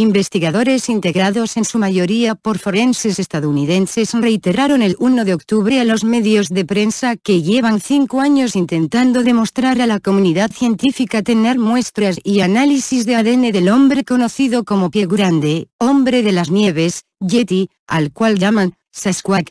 Investigadores integrados en su mayoría por forenses estadounidenses reiteraron el 1 de octubre a los medios de prensa que llevan cinco años intentando demostrar a la comunidad científica tener muestras y análisis de ADN del hombre conocido como Pie Grande, Hombre de las Nieves, Yeti, al cual llaman Sasquatch.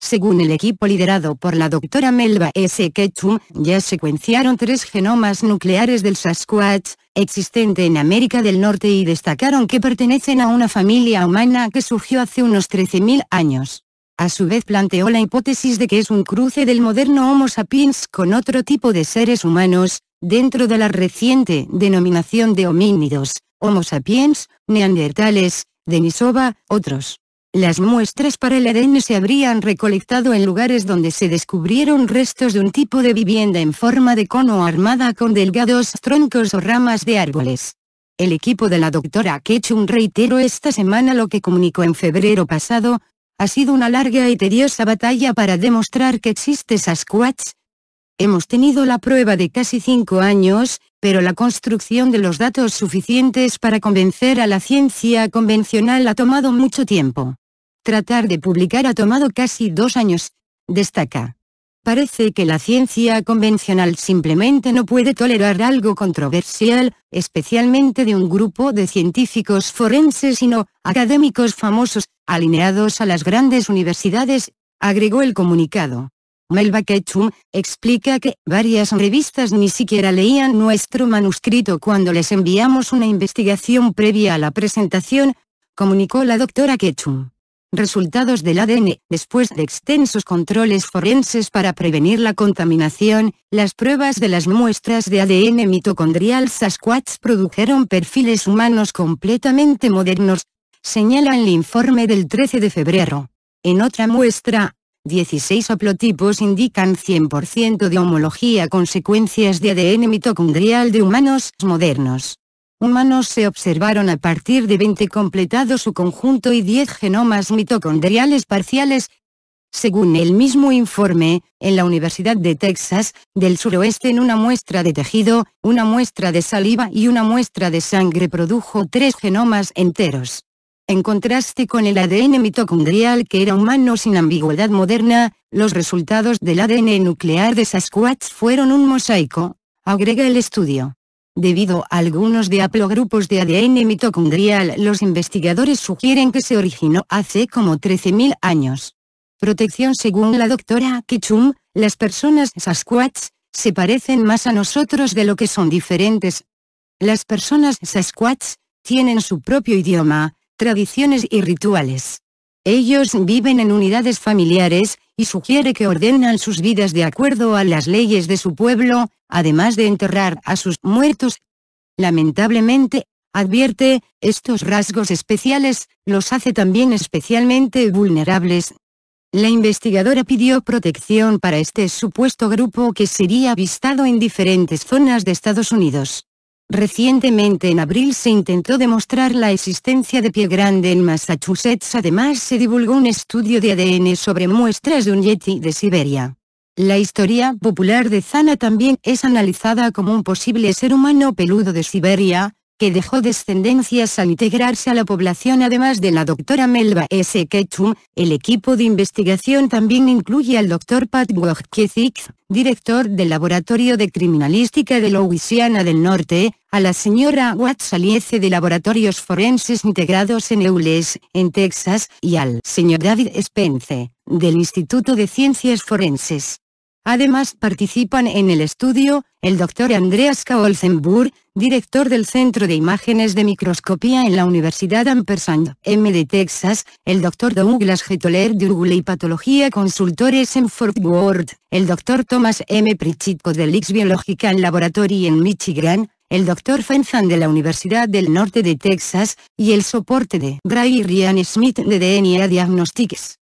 Según el equipo liderado por la doctora Melba S. Ketchum, ya secuenciaron tres genomas nucleares del Sasquatch, existente en América del Norte y destacaron que pertenecen a una familia humana que surgió hace unos 13.000 años. A su vez planteó la hipótesis de que es un cruce del moderno Homo sapiens con otro tipo de seres humanos, dentro de la reciente denominación de homínidos, Homo sapiens, neandertales, Denisova, otros. Las muestras para el ADN se habrían recolectado en lugares donde se descubrieron restos de un tipo de vivienda en forma de cono armada con delgados troncos o ramas de árboles. El equipo de la doctora Ketchum reitero esta semana lo que comunicó en febrero pasado, ha sido una larga y tediosa batalla para demostrar que existe Sasquatch. Hemos tenido la prueba de casi cinco años, pero la construcción de los datos suficientes para convencer a la ciencia convencional ha tomado mucho tiempo tratar de publicar ha tomado casi dos años, destaca. Parece que la ciencia convencional simplemente no puede tolerar algo controversial, especialmente de un grupo de científicos forenses y no académicos famosos, alineados a las grandes universidades, agregó el comunicado. Melba Ketchum explica que varias revistas ni siquiera leían nuestro manuscrito cuando les enviamos una investigación previa a la presentación, comunicó la doctora Ketchum resultados del ADN. Después de extensos controles forenses para prevenir la contaminación, las pruebas de las muestras de ADN mitocondrial Sasquatch produjeron perfiles humanos completamente modernos, señala el informe del 13 de febrero. En otra muestra, 16 haplotipos indican 100% de homología consecuencias de ADN mitocondrial de humanos modernos humanos se observaron a partir de 20 completado su conjunto y 10 genomas mitocondriales parciales. Según el mismo informe, en la Universidad de Texas, del suroeste en una muestra de tejido, una muestra de saliva y una muestra de sangre produjo tres genomas enteros. En contraste con el ADN mitocondrial que era humano sin ambigüedad moderna, los resultados del ADN nuclear de Sasquatch fueron un mosaico, agrega el estudio. Debido a algunos de haplogrupos de ADN mitocondrial los investigadores sugieren que se originó hace como 13.000 años. Protección Según la doctora Kichum, las personas Sasquatch, se parecen más a nosotros de lo que son diferentes. Las personas Sasquatch, tienen su propio idioma, tradiciones y rituales. Ellos viven en unidades familiares, y sugiere que ordenan sus vidas de acuerdo a las leyes de su pueblo, además de enterrar a sus muertos. Lamentablemente, advierte, estos rasgos especiales, los hace también especialmente vulnerables. La investigadora pidió protección para este supuesto grupo que sería avistado en diferentes zonas de Estados Unidos. Recientemente en abril se intentó demostrar la existencia de pie grande en Massachusetts además se divulgó un estudio de ADN sobre muestras de un yeti de Siberia. La historia popular de Zana también es analizada como un posible ser humano peludo de Siberia, que dejó descendencias al integrarse a la población además de la doctora Melba S. Ketchum, el equipo de investigación también incluye al doctor Pat Wojcicik, director del Laboratorio de Criminalística de Louisiana del Norte, a la señora Watts Aliece de Laboratorios Forenses Integrados en Eules, en Texas, y al señor David Spence, del Instituto de Ciencias Forenses. Además participan en el estudio, el doctor Andreas Kaolzenburg, director del Centro de Imágenes de Microscopía en la Universidad Ampersand, M de Texas, el Dr. Douglas Getoler de Urgule y Patología Consultores en Fort Worth, el Dr. Thomas M. Prichitko del Lix Biological Laboratory en Michigan, el Dr. Fenzan de la Universidad del Norte de Texas, y el soporte de Gray Ryan Smith de DNA Diagnostics.